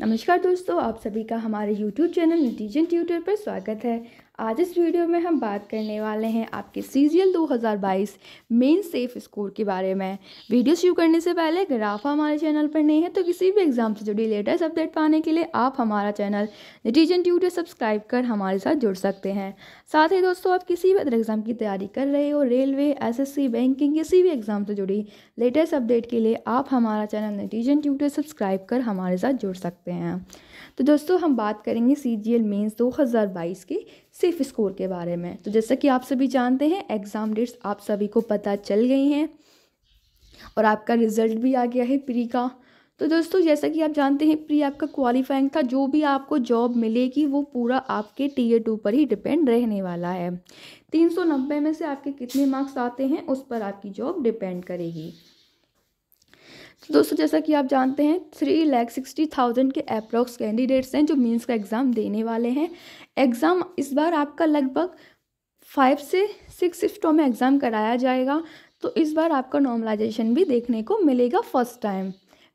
नमस्कार दोस्तों आप सभी का हमारे YouTube चैनल नतीजन ट्यूटर पर स्वागत है आज इस वीडियो में हम बात करने वाले हैं आपके हज़ार 2022 मेन सेफ स्कोर के बारे में वीडियो शुरू करने से पहले अगर आप हमारे चैनल पर नए हैं तो किसी भी एग्ज़ाम से जुड़ी लेटेस्ट अपडेट पाने के लिए आप हमारा चैनल नटीजन ट्यूटर सब्सक्राइब कर हमारे साथ जुड़ सकते हैं साथ ही दोस्तों आप किसी भी अदर एग्ज़ाम की तैयारी कर रहे हो रेलवे एस बैंकिंग किसी भी एग्ज़ाम से जुड़ी लेटेस्ट अपडेट के लिए आप हमारा चैनल नटीजन ट्यूटर सब्सक्राइब कर हमारे साथ जुड़ सकते हैं तो दोस्तों हम बात करेंगे सी जी एल मेन्स दो हज़ार बाईस के सेफ स्कोर के बारे में तो जैसा कि आप सभी जानते हैं एग्ज़ाम डेट्स आप सभी को पता चल गई हैं और आपका रिज़ल्ट भी आ गया है प्री का तो दोस्तों जैसा कि आप जानते हैं प्री आपका क्वालिफाइंग था जो भी आपको जॉब मिलेगी वो पूरा आपके ए टू पर ही डिपेंड रहने वाला है तीन सौ नब्बे में से आपके कितने मार्क्स आते हैं उस पर आपकी जॉब डिपेंड करेगी तो दोस्तों जैसा कि आप जानते हैं थ्री लैख सिक्सटी थाउजेंड के अप्रॉक्स कैंडिडेट्स हैं जो मीन्स का एग्ज़ाम देने वाले हैं एग्ज़ाम इस बार आपका लगभग फाइव से सिक्स शिफ्टों में एग्ज़ाम कराया जाएगा तो इस बार आपका नॉर्मलाइजेशन भी देखने को मिलेगा फर्स्ट टाइम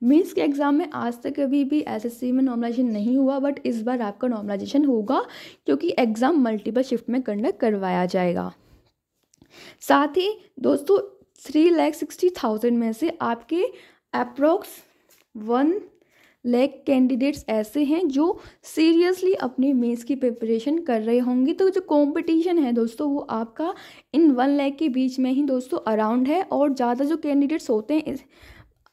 मीन्स के एग्ज़ाम में आज तक कभी भी एसएससी में नॉर्मलाइजेशन नहीं हुआ बट इस बार आपका नॉर्मलाइजेशन होगा क्योंकि एग्ज़ाम मल्टीपल शिफ्ट में कंडक्ट करवाया जाएगा साथ ही दोस्तों थ्री लैख सिक्सटी थाउजेंड में से आपके अप्रोक्स वन लेक कैंडिडेट्स ऐसे हैं जो सीरियसली अपने मेंस की प्रिपरेशन कर रहे होंगे तो जो कंपटीशन है दोस्तों वो आपका इन वन लेक के बीच में ही दोस्तों अराउंड है और ज़्यादा जो कैंडिडेट्स होते हैं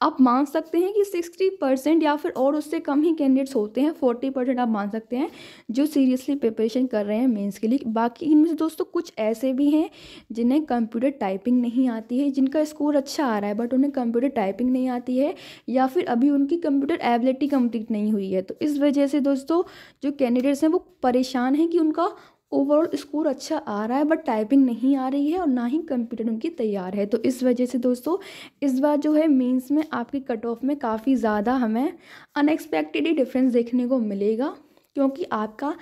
आप मान सकते हैं कि सिक्सटी परसेंट या फिर और उससे कम ही कैंडिडेट्स होते हैं फोर्टी परसेंट आप मान सकते हैं जो सीरियसली प्रिपरेशन कर रहे हैं मेंस के लिए बाकी इनमें से दोस्तों कुछ ऐसे भी हैं जिन्हें कंप्यूटर टाइपिंग नहीं आती है जिनका स्कोर अच्छा आ रहा है बट उन्हें कंप्यूटर टाइपिंग नहीं आती है या फिर अभी उनकी कंप्यूटर एबिलिटी कम्प्लीट नहीं हुई है तो इस वजह से दोस्तों जो कैंडिडेट्स हैं वो परेशान हैं कि उनका ओवरऑल स्कोर अच्छा आ रहा है बट टाइपिंग नहीं आ रही है और ना ही कंप्यूटर उनकी तैयार है तो इस वजह से दोस्तों इस बार जो है मेंस में आपके कट ऑफ में काफ़ी ज़्यादा हमें अनएक्सपेक्टेड ही डिफरेंस देखने को मिलेगा क्योंकि आपका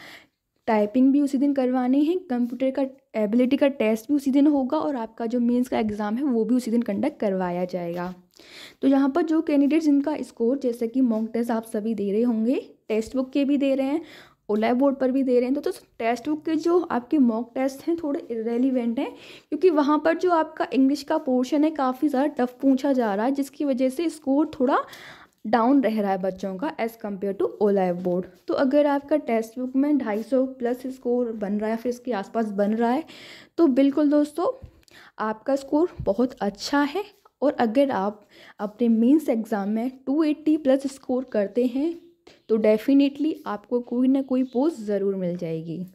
टाइपिंग भी उसी दिन करवानी है कंप्यूटर का एबिलिटी का टेस्ट भी उसी दिन होगा और आपका जो मेन्स का एग्ज़ाम है वो भी उसी दिन कंडक्ट करवाया जाएगा तो यहाँ पर जो कैंडिडेट्स जिनका स्कोर जैसे कि मॉक टेस्ट आप सभी दे रहे होंगे टेक्स्ट बुक के भी दे रहे हैं ओलाइव बोर्ड पर भी दे रहे हैं तो, तो टेस्ट बुक के जो आपके मॉक टेस्ट हैं थोड़े इरेलीवेंट हैं क्योंकि वहाँ पर जो आपका इंग्लिश का पोर्शन है काफ़ी ज़्यादा टफ पूछा जा रहा है जिसकी वजह से स्कोर थोड़ा डाउन रह रहा है बच्चों का एज़ कम्पेयर टू ओलाइव बोर्ड तो अगर आपका टेस्ट बुक में ढाई सौ प्लस स्कोर बन रहा है फिर इसके आसपास बन रहा है तो बिल्कुल दोस्तों आपका स्कोर बहुत अच्छा है और अगर आप अपने मेंस एग्ज़ाम में 280 प्लस स्कोर करते हैं तो डेफ़िनेटली आपको कोई ना कोई पोस्ट ज़रूर मिल जाएगी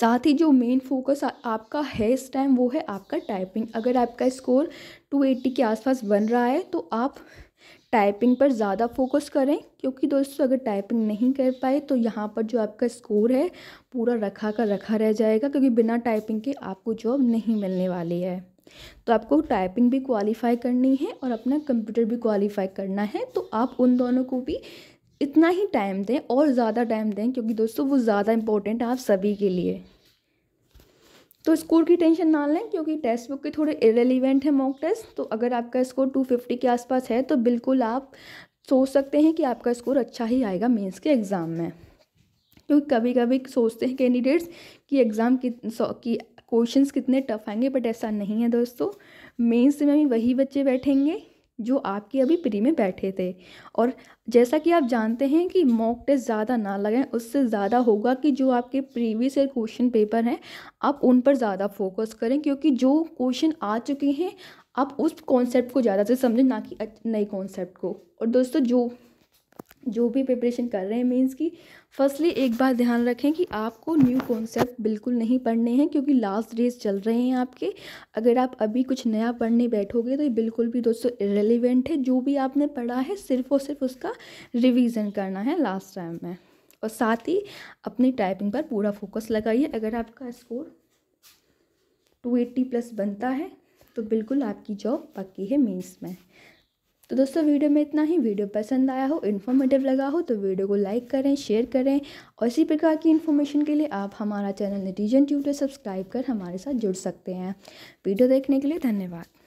साथ ही जो मेन फोकस आपका है इस टाइम वो है आपका टाइपिंग अगर आपका स्कोर 280 के आसपास बन रहा है तो आप टाइपिंग पर ज़्यादा फोकस करें क्योंकि दोस्तों अगर टाइपिंग नहीं कर पाए तो यहाँ पर जो आपका स्कोर है पूरा रखा कर रखा रह जाएगा क्योंकि बिना टाइपिंग के आपको जॉब नहीं मिलने वाली है तो आपको टाइपिंग भी क्वालिफाई करनी है और अपना कंप्यूटर भी क्वालिफाई करना है तो आप उन दोनों को भी इतना ही टाइम दें और ज़्यादा टाइम दें क्योंकि दोस्तों वो ज़्यादा इंपॉर्टेंट है आप सभी के लिए तो स्कोर की टेंशन ना लें क्योंकि टेस्ट बुक के थोड़े इरेलीवेंट है मॉक टेस्ट तो अगर आपका स्कोर 250 के आसपास है तो बिल्कुल आप सोच सकते हैं कि आपका स्कोर अच्छा ही आएगा मेंस के एग्ज़ाम में क्योंकि कभी कभी सोचते हैं कैंडिडेट्स कि एग्ज़ाम की, की क्वेश्चंस कितने टफ आएंगे बट ऐसा नहीं है दोस्तों मेंस में भी वही बच्चे बैठेंगे जो आपके अभी प्री में बैठे थे और जैसा कि आप जानते हैं कि मॉक टेस्ट ज़्यादा ना लगें उससे ज़्यादा होगा कि जो आपके प्रीवियस ईयर क्वेश्चन पेपर हैं आप उन पर ज़्यादा फोकस करें क्योंकि जो क्वेश्चन आ चुके हैं आप उस कॉन्सेप्ट को ज़्यादा से समझें ना कि नए कॉन्सेप्ट को और दोस्तों जो जो भी प्रिपरेशन कर रहे हैं मीन्स की फर्स्टली एक बार ध्यान रखें कि आपको न्यू कॉन्सेप्ट बिल्कुल नहीं पढ़ने हैं क्योंकि लास्ट डेज चल रहे हैं आपके अगर आप अभी कुछ नया पढ़ने बैठोगे तो ये बिल्कुल भी दोस्तों रेलिवेंट है जो भी आपने पढ़ा है सिर्फ और सिर्फ उसका रिविज़न करना है लास्ट टाइम में और साथ ही अपनी टाइपिंग पर पूरा फोकस लगाइए अगर आपका स्कोर टू एट्टी प्लस बनता है तो बिल्कुल आपकी जॉब पक्की है मीन्स में तो दोस्तों वीडियो में इतना ही वीडियो पसंद आया हो इन्फॉर्मेटिव लगा हो तो वीडियो को लाइक करें शेयर करें और इसी प्रकार की इन्फॉर्मेशन के लिए आप हमारा चैनल नटीजन ट्यूटर सब्सक्राइब कर हमारे साथ जुड़ सकते हैं वीडियो देखने के लिए धन्यवाद